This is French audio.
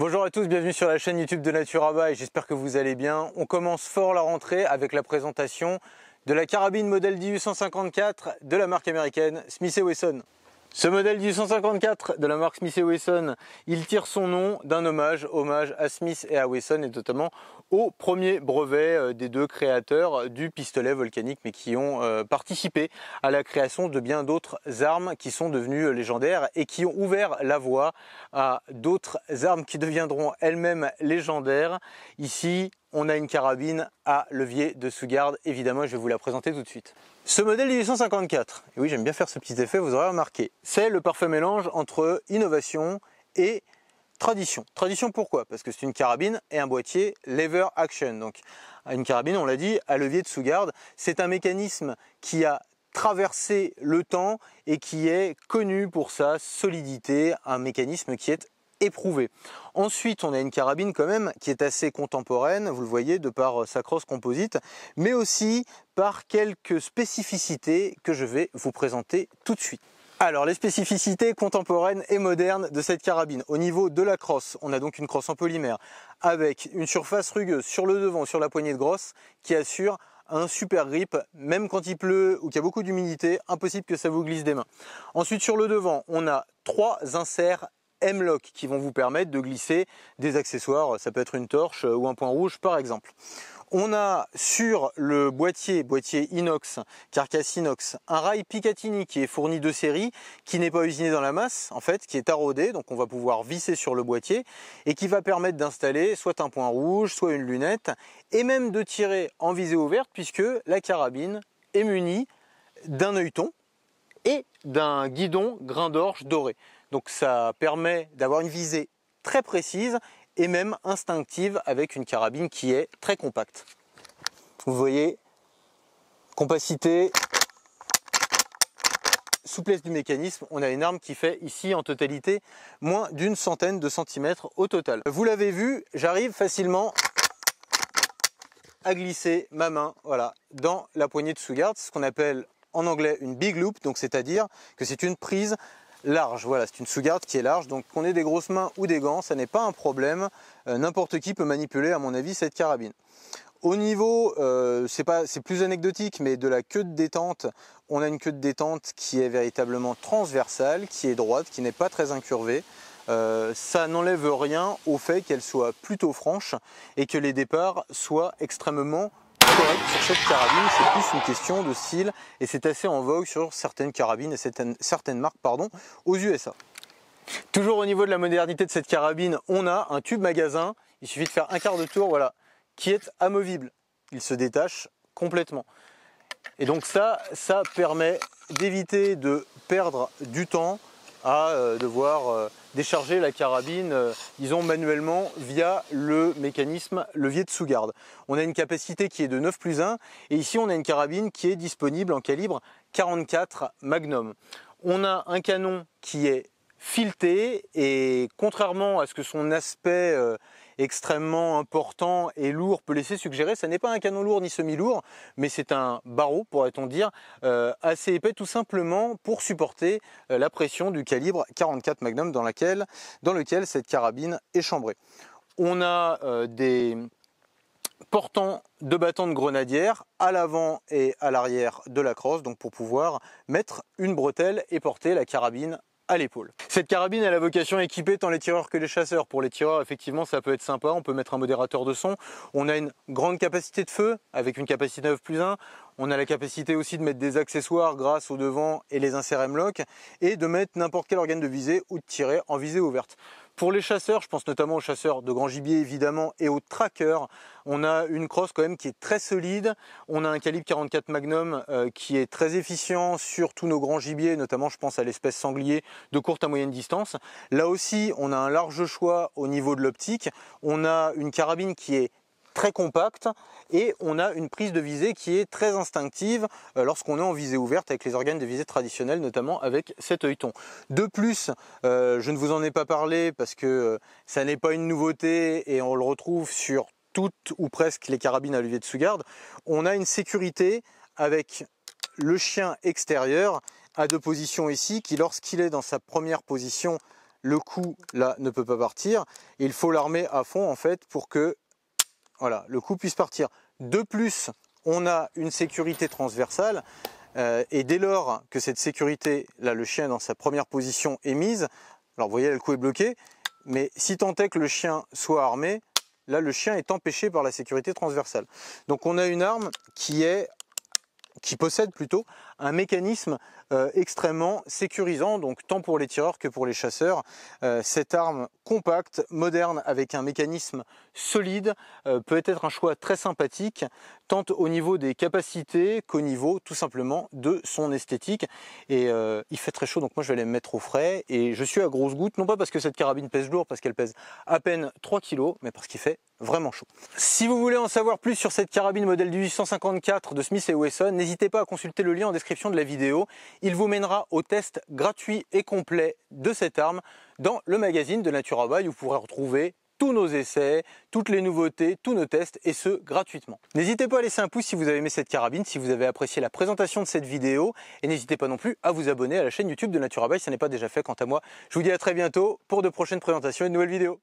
Bonjour à tous, bienvenue sur la chaîne YouTube de Naturaba j'espère que vous allez bien. On commence fort la rentrée avec la présentation de la carabine modèle 1854 154 de la marque américaine Smith Wesson. Ce modèle 1854 de la marque Smith Wesson, il tire son nom d'un hommage, hommage à Smith et à Wesson et notamment au premier brevet euh, des deux créateurs du pistolet volcanique mais qui ont euh, participé à la création de bien d'autres armes qui sont devenues euh, légendaires et qui ont ouvert la voie à d'autres armes qui deviendront elles-mêmes légendaires. Ici, on a une carabine à levier de sous-garde. Évidemment, je vais vous la présenter tout de suite. Ce modèle 1854, oui, j'aime bien faire ce petit effet, vous aurez remarqué, c'est le parfait mélange entre innovation et tradition. Tradition pourquoi Parce que c'est une carabine et un boîtier lever action. Donc, une carabine, on l'a dit, à levier de sous-garde. C'est un mécanisme qui a traversé le temps et qui est connu pour sa solidité, un mécanisme qui est éprouvé. Ensuite, on a une carabine quand même qui est assez contemporaine, vous le voyez, de par euh, sa crosse composite, mais aussi par quelques spécificités que je vais vous présenter tout de suite. Alors les spécificités contemporaines et modernes de cette carabine. Au niveau de la crosse, on a donc une crosse en polymère avec une surface rugueuse sur le devant, sur la poignée de grosse qui assure un super grip, même quand il pleut ou qu'il y a beaucoup d'humidité, impossible que ça vous glisse des mains. Ensuite sur le devant, on a trois inserts M-Lock qui vont vous permettre de glisser des accessoires, ça peut être une torche euh, ou un point rouge par exemple. On a sur le boîtier, boîtier inox, carcasse inox, un rail Picatinny qui est fourni de série, qui n'est pas usiné dans la masse en fait, qui est arrodé, donc on va pouvoir visser sur le boîtier et qui va permettre d'installer soit un point rouge, soit une lunette et même de tirer en visée ouverte puisque la carabine est munie d'un œilleton et d'un guidon grain d'orge doré. Donc ça permet d'avoir une visée très précise et même instinctive avec une carabine qui est très compacte. Vous voyez, compacité, souplesse du mécanisme, on a une arme qui fait ici en totalité moins d'une centaine de centimètres au total. Vous l'avez vu, j'arrive facilement à glisser ma main voilà, dans la poignée de sous-garde, ce qu'on appelle en anglais une big loop, donc c'est-à-dire que c'est une prise large. Voilà, c'est une sous-garde qui est large. Donc qu'on ait des grosses mains ou des gants, ça n'est pas un problème. Euh, n'importe qui peut manipuler, à mon avis, cette carabine. Au niveau, euh, c'est plus anecdotique, mais de la queue de détente, on a une queue de détente qui est véritablement transversale, qui est droite, qui n'est pas très incurvée. Euh, ça n'enlève rien au fait qu'elle soit plutôt franche et que les départs soient extrêmement sur carabine, c'est plus une question de style et c'est assez en vogue sur certaines carabines et certaines, certaines marques pardon, aux USA. Toujours au niveau de la modernité de cette carabine, on a un tube magasin, il suffit de faire un quart de tour, voilà, qui est amovible. Il se détache complètement. Et donc ça, ça permet d'éviter de perdre du temps à euh, devoir euh, décharger la carabine, euh, disons manuellement, via le mécanisme levier de sous-garde. On a une capacité qui est de 9 plus 1 et ici on a une carabine qui est disponible en calibre 44 Magnum. On a un canon qui est fileté et contrairement à ce que son aspect euh, extrêmement important et lourd peut laisser suggérer. Ce n'est pas un canon lourd ni semi-lourd, mais c'est un barreau, pourrait-on dire, euh, assez épais tout simplement pour supporter euh, la pression du calibre 44 Magnum dans, laquelle, dans lequel cette carabine est chambrée. On a euh, des portants de bâtons de grenadière à l'avant et à l'arrière de la crosse, donc pour pouvoir mettre une bretelle et porter la carabine à l'épaule. Cette carabine a la vocation équipée tant les tireurs que les chasseurs. Pour les tireurs, effectivement, ça peut être sympa. On peut mettre un modérateur de son. On a une grande capacité de feu avec une capacité 9 plus 1. On a la capacité aussi de mettre des accessoires grâce au devant et les inserts M-lock et de mettre n'importe quel organe de visée ou de tirer en visée ouverte. Pour les chasseurs, je pense notamment aux chasseurs de grands gibiers évidemment et aux trackers, on a une crosse quand même qui est très solide. On a un calibre 44 Magnum euh, qui est très efficient sur tous nos grands gibiers, notamment je pense à l'espèce sanglier de courte à moyenne distance. Là aussi, on a un large choix au niveau de l'optique. On a une carabine qui est très compacte et on a une prise de visée qui est très instinctive euh, lorsqu'on est en visée ouverte avec les organes de visée traditionnels, notamment avec cet œilleton. De plus, euh, je ne vous en ai pas parlé parce que euh, ça n'est pas une nouveauté et on le retrouve sur toutes ou presque les carabines à levier de sous-garde, on a une sécurité avec le chien extérieur à deux positions ici, qui lorsqu'il est dans sa première position, le coup là ne peut pas partir. Il faut l'armer à fond en fait pour que voilà, le coup puisse partir. De plus, on a une sécurité transversale euh, et dès lors que cette sécurité, là le chien dans sa première position est mise, alors vous voyez le coup est bloqué, mais si tant est que le chien soit armé, là le chien est empêché par la sécurité transversale. Donc on a une arme qui est qui possède plutôt un mécanisme euh, extrêmement sécurisant, donc tant pour les tireurs que pour les chasseurs. Euh, cette arme compacte, moderne, avec un mécanisme solide, euh, peut être un choix très sympathique, tant au niveau des capacités qu'au niveau tout simplement de son esthétique. Et il fait très chaud, donc moi je vais les mettre au frais. Et je suis à grosse goutte, non pas parce que cette carabine pèse lourd, parce qu'elle pèse à peine 3 kg, mais parce qu'il fait vraiment chaud. Si vous voulez en savoir plus sur cette carabine modèle 1854 de Smith et Wesson, n'hésitez pas à consulter le lien en description de la vidéo. Il vous mènera au test gratuit et complet de cette arme dans le magazine de Nature où vous pourrez retrouver tous nos essais, toutes les nouveautés, tous nos tests et ce gratuitement. N'hésitez pas à laisser un pouce si vous avez aimé cette carabine, si vous avez apprécié la présentation de cette vidéo et n'hésitez pas non plus à vous abonner à la chaîne YouTube de Naturabail si ce n'est pas déjà fait. Quant à moi, je vous dis à très bientôt pour de prochaines présentations et de nouvelles vidéos.